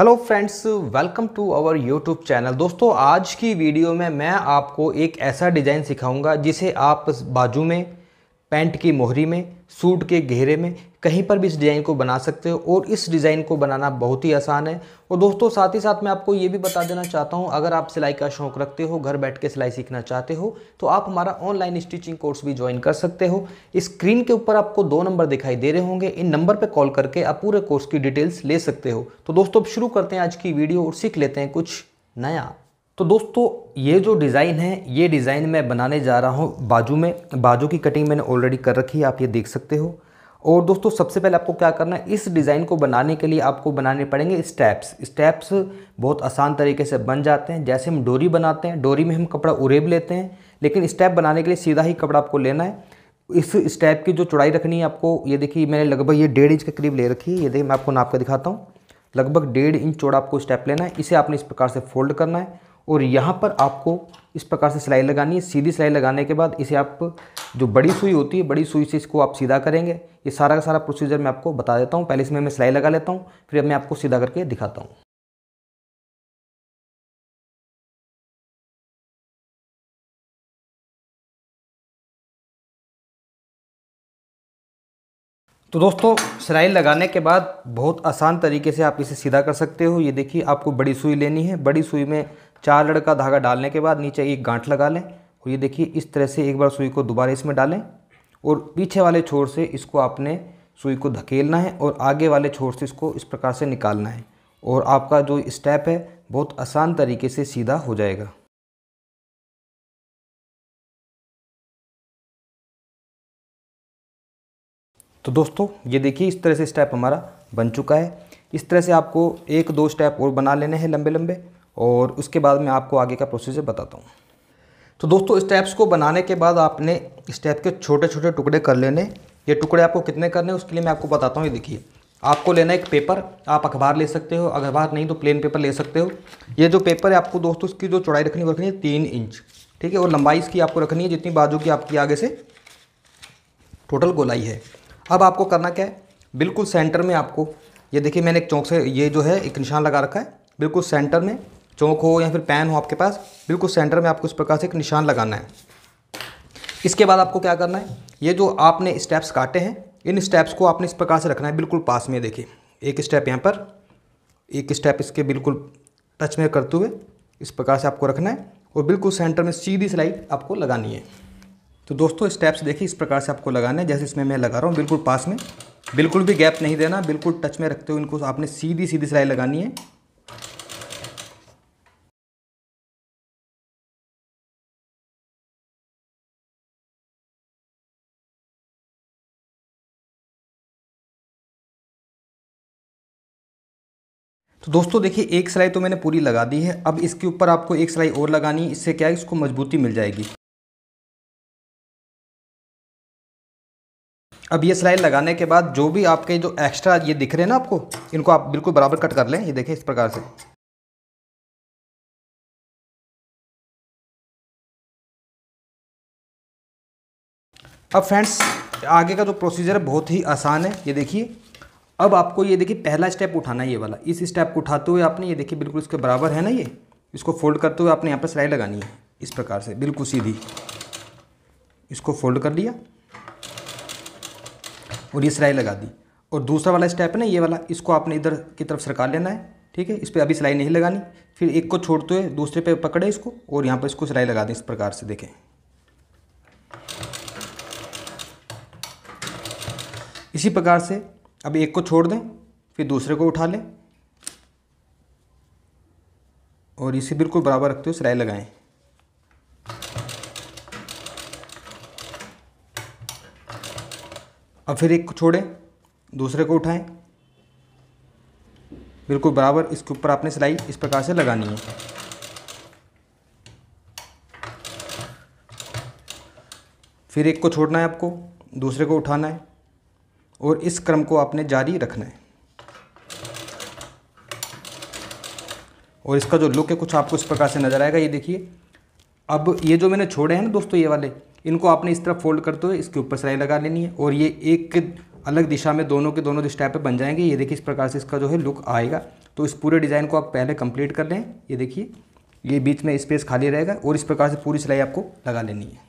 hello friends welcome to our YouTube channel दोस्तों आज की वीडियो में मैं आपको एक ऐसा डिज़ाइन सिखाऊंगा जिसे आप बाजू में पैंट की मोहरी में सूट के घेरे में कहीं पर भी इस डिज़ाइन को बना सकते हो और इस डिज़ाइन को बनाना बहुत ही आसान है और दोस्तों साथ ही साथ मैं आपको ये भी बता देना चाहता हूँ अगर आप सिलाई का शौक रखते हो घर बैठ के सिलाई सीखना चाहते हो तो आप हमारा ऑनलाइन स्टिचिंग कोर्स भी ज्वाइन कर सकते हो स्क्रीन के ऊपर आपको दो नंबर दिखाई दे रहे होंगे इन नंबर पर कॉल करके आप पूरे कोर्स की डिटेल्स ले सकते हो तो दोस्तों अब शुरू करते हैं आज की वीडियो और सीख लेते हैं कुछ नया तो दोस्तों ये जो डिज़ाइन है ये डिज़ाइन मैं बनाने जा रहा हूँ बाजू में बाजू की कटिंग मैंने ऑलरेडी कर रखी है आप ये देख सकते हो और दोस्तों सबसे पहले आपको क्या करना है इस डिज़ाइन को बनाने के लिए आपको बनाने पड़ेंगे स्टेप्स स्टेप्स बहुत आसान तरीके से बन जाते हैं जैसे हम डोरी बनाते हैं डोरी में हम कपड़ा उरेब लेते हैं लेकिन स्टेप बनाने के लिए सीधा ही कपड़ा आपको लेना है इस स्टेप की जो चौड़ाई रखनी है आपको ये देखिए मैंने लगभग ये डेढ़ इंच के करीब ले रखी है ये देखिए मैं आपको नाप के दिखाता हूँ लगभग डेढ़ इंच चौड़ा आपको स्टेप लेना है इसे आपने इस प्रकार से फोल्ड करना है और यहाँ पर आपको इस प्रकार से सिलाई लगानी है सीधी सिलाई लगाने के बाद इसे आप जो बड़ी सुई होती है बड़ी सुई से इसको आप सीधा करेंगे ये सारा का सारा प्रोसीजर मैं आपको बता देता हूँ पहले इसमें मैं सिलाई लगा लेता हूँ फिर मैं आपको सीधा करके दिखाता हूँ तो दोस्तों सिलाई लगाने के बाद बहुत आसान तरीके से आप इसे सीधा कर सकते हो ये देखिए आपको बड़ी सुई लेनी है बड़ी सुई में चार लड़ का धागा डालने के बाद नीचे एक गांठ लगा लें और ये देखिए इस तरह से एक बार सुई को दोबारा इसमें डालें और पीछे वाले छोर से इसको आपने सुई को धकेलना है और आगे वाले छोर से इसको इस प्रकार से निकालना है और आपका जो स्टेप है बहुत आसान तरीके से सीधा हो जाएगा तो दोस्तों ये देखिए इस तरह से स्टेप हमारा बन चुका है इस तरह से आपको एक दो स्टेप और बना लेने हैं लंबे लंबे और उसके बाद मैं आपको आगे का प्रोसीजर बताता हूँ तो दोस्तों स्टेप्स को बनाने के बाद आपने स्टेप के छोटे छोटे टुकड़े कर लेने ये टुकड़े आपको कितने करने उसके लिए मैं आपको बताता हूँ ये देखिए आपको लेना एक पेपर आप अखबार ले सकते हो अखबार नहीं तो प्लेन पेपर ले सकते हो ये जो पेपर है आपको दोस्तों इसकी जो चौड़ाई रखनी है रखनी है तीन इंच ठीक है और लंबाई इसकी आपको रखनी है जितनी बाजू की आपकी आगे से टोटल गोलाई है अब आपको करना क्या है बिल्कुल सेंटर में आपको ये देखिए मैंने एक चौक से ये जो है एक निशान लगा रखा है बिल्कुल सेंटर में चौंक हो या फिर पैन हो आपके पास बिल्कुल सेंटर में आपको इस प्रकार से एक निशान लगाना है इसके बाद आपको क्या करना है ये जो आपने स्टेप्स काटे हैं इन स्टेप्स को आपने इस प्रकार से रखना है बिल्कुल पास में देखिए एक स्टेप यहाँ पर एक स्टेप इसके बिल्कुल टच में करते हुए इस प्रकार से आपको रखना है और बिल्कुल सेंटर में सीधी सिलाई आपको लगानी है तो दोस्तों स्टेप्स देखिए इस प्रकार से आपको लगाना है जैसे इसमें मैं लगा रहा हूँ बिल्कुल पास में बिल्कुल भी गैप नहीं देना बिल्कुल टच में रखते हुए इनको आपने सीधी सीधी सिलाई लगानी है तो दोस्तों देखिए एक सिलाई तो मैंने पूरी लगा दी है अब इसके ऊपर आपको एक सिलाई और लगानी इससे क्या है इसको मजबूती मिल जाएगी अब ये सिलाई लगाने के बाद जो भी आपके जो एक्स्ट्रा ये दिख रहे हैं ना आपको इनको आप बिल्कुल बराबर कट कर लें ये देखें इस प्रकार से अब फ्रेंड्स आगे का जो प्रोसीजर है बहुत ही आसान है ये देखिए अब आपको ये देखिए पहला स्टेप उठाना है ये वाला इस स्टेप को उठाते हुए आपने ये देखिए बिल्कुल इसके बराबर है ना ये इसको फोल्ड करते हुए आपने यहाँ पर सिलाई लगानी है इस प्रकार से बिल्कुल सीधी इसको फोल्ड कर लिया और ये सिलाई लगा दी और दूसरा वाला स्टेप है ना ये वाला इसको आपने इधर की तरफ सरका लेना है ठीक है इस पर अभी सिलाई नहीं लगानी फिर एक को छोड़ते हुए दूसरे पे पकड़े इसको और यहाँ पर इसको सिलाई लगा दें इस प्रकार से देखें इसी प्रकार से अब एक को छोड़ दें फिर दूसरे को उठा लें और इसे बिल्कुल बराबर रखते हुए सिलाई लगाएं अब फिर एक को छोड़ें दूसरे को उठाएं बिल्कुल बराबर इसके ऊपर आपने सिलाई इस प्रकार से लगानी है फिर एक को छोड़ना है आपको दूसरे को उठाना है और इस क्रम को आपने जारी रखना है और इसका जो लुक है कुछ आपको इस प्रकार से नज़र आएगा ये देखिए अब ये जो मैंने छोड़े हैं ना दोस्तों ये वाले इनको आपने इस तरह फोल्ड करते हुए इसके ऊपर सिलाई लगा लेनी है और ये एक अलग दिशा में दोनों के दोनों दिशा पे बन जाएंगे ये देखिए इस प्रकार से इसका जो है लुक आएगा तो इस पूरे डिज़ाइन को आप पहले कंप्लीट कर लें ये देखिए ये बीच में स्पेस खाली रहेगा और इस प्रकार से पूरी सिलाई आपको लगा लेनी है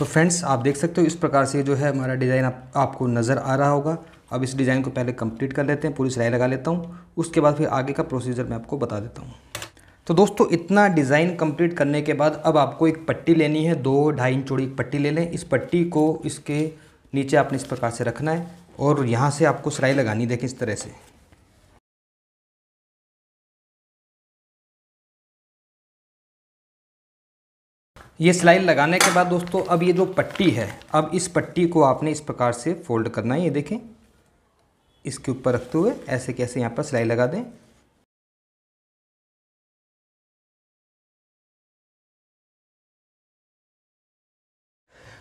तो फ्रेंड्स आप देख सकते हो इस प्रकार से जो है हमारा डिज़ाइन आप, आपको नज़र आ रहा होगा अब इस डिज़ाइन को पहले कंप्लीट कर लेते हैं पूरी सिलाई लगा लेता हूँ उसके बाद फिर आगे का प्रोसीजर मैं आपको बता देता हूँ तो दोस्तों इतना डिज़ाइन कंप्लीट करने के बाद अब आपको एक पट्टी लेनी है दो ढाई इंच चौड़ी पट्टी ले लें इस पट्टी को इसके नीचे आपने इस प्रकार से रखना है और यहाँ से आपको सिलाई लगानी देखें इस तरह से ये सिलाई लगाने के बाद दोस्तों अब ये जो पट्टी है अब इस पट्टी को आपने इस प्रकार से फोल्ड करना है ये देखें इसके ऊपर रखते हुए ऐसे कैसे यहाँ पर सिलाई लगा दें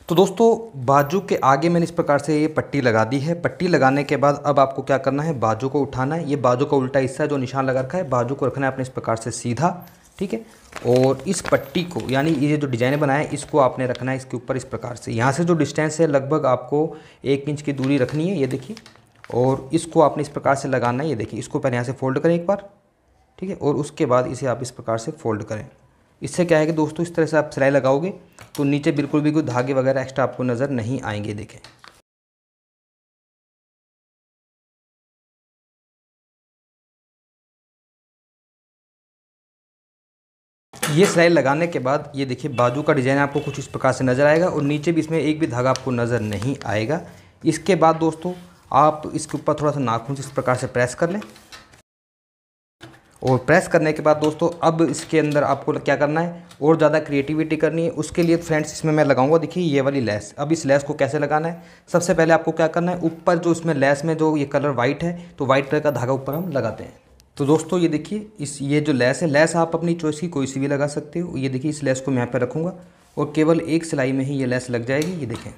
तो दोस्तों बाजू के आगे मैंने इस प्रकार से ये पट्टी लगा दी है पट्टी लगाने के बाद अब आपको क्या करना है बाजू को उठाना है ये बाजू का उल्टा हिस्सा जो निशान लगा रखा है बाजू को रखना है अपने इस प्रकार से सीधा ठीक है और इस पट्टी को यानी ये जो डिजाइन बनाया है इसको आपने रखना है इसके ऊपर इस प्रकार से यहाँ से जो डिस्टेंस है लगभग आपको एक इंच की दूरी रखनी है ये देखिए और इसको आपने इस प्रकार से लगाना है ये देखिए इसको पहले यहाँ से फोल्ड करें एक बार ठीक है और उसके बाद इसे आप इस प्रकार से फोल्ड करें इससे क्या है कि दोस्तों इस तरह से आप सिलाई लगाओगे तो नीचे बिल्कुल भी कोई धागे वगैरह एक्स्ट्रा आपको नज़र नहीं आएंगे देखें ये सिलाई लगाने के बाद ये देखिए बाजू का डिज़ाइन आपको कुछ इस प्रकार से नज़र आएगा और नीचे भी इसमें एक भी धागा आपको नज़र नहीं आएगा इसके बाद दोस्तों आप इसके ऊपर थोड़ा सा नाखून से इस प्रकार से प्रेस कर लें और प्रेस करने के बाद दोस्तों अब इसके अंदर आपको क्या करना है और ज़्यादा क्रिएटिविटी करनी है उसके लिए फ्रेंड्स इसमें मैं लगाऊंगा देखिए ये वाली लेस अब इस लेस को कैसे लगाना है सबसे पहले आपको क्या करना है ऊपर जो इसमें लेस में जो ये कलर वाइट है तो वाइट कलर का धागा ऊपर हम लगाते हैं तो दोस्तों ये देखिए इस ये जो लेस है लेस आप अपनी चॉइस की कोई सी भी लगा सकते हो ये देखिए इस लेस को मैं यहाँ पर रखूँगा और केवल एक सिलाई में ही ये लेस लग जाएगी ये देखें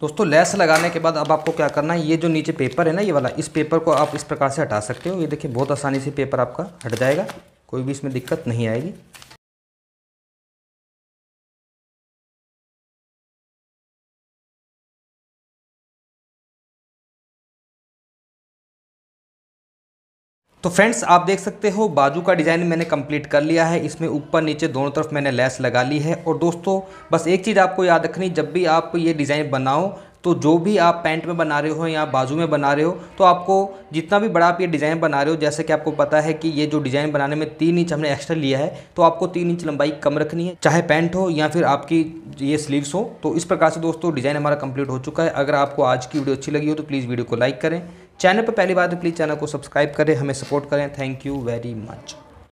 दोस्तों लेस लगाने के बाद अब आपको क्या करना है ये जो नीचे पेपर है ना ये वाला इस पेपर को आप इस प्रकार से हटा सकते हो ये देखिए बहुत आसानी से पेपर आपका हट जाएगा कोई भी इसमें दिक्कत नहीं आएगी तो फ्रेंड्स आप देख सकते हो बाजू का डिज़ाइन मैंने कंप्लीट कर लिया है इसमें ऊपर नीचे दोनों तरफ मैंने लेस लगा ली है और दोस्तों बस एक चीज़ आपको याद रखनी जब भी आप ये डिज़ाइन बनाओ तो जो भी आप पैंट में बना रहे हो या बाजू में बना रहे हो तो आपको जितना भी बड़ा आप ये डिज़ाइन बना रहे हो जैसे कि आपको पता है कि ये जो डिज़ाइन बनाने में तीन इंच हमने एक्स्ट्रा लिया है तो आपको तीन इंच लंबाई कम रखनी है चाहे पैंट हो या फिर आपकी ये स्लीव्स हो तो इस प्रकार से दोस्तों डिज़ाइन हमारा कम्प्लीट हो चुका है अगर आपको आज की वीडियो अच्छी लगी हो तो प्लीज़ वीडियो को लाइक करें चैनल पर पहली बार तो प्लीज़ चैनल को सब्सक्राइब करें हमें सपोर्ट करें थैंक यू वेरी मच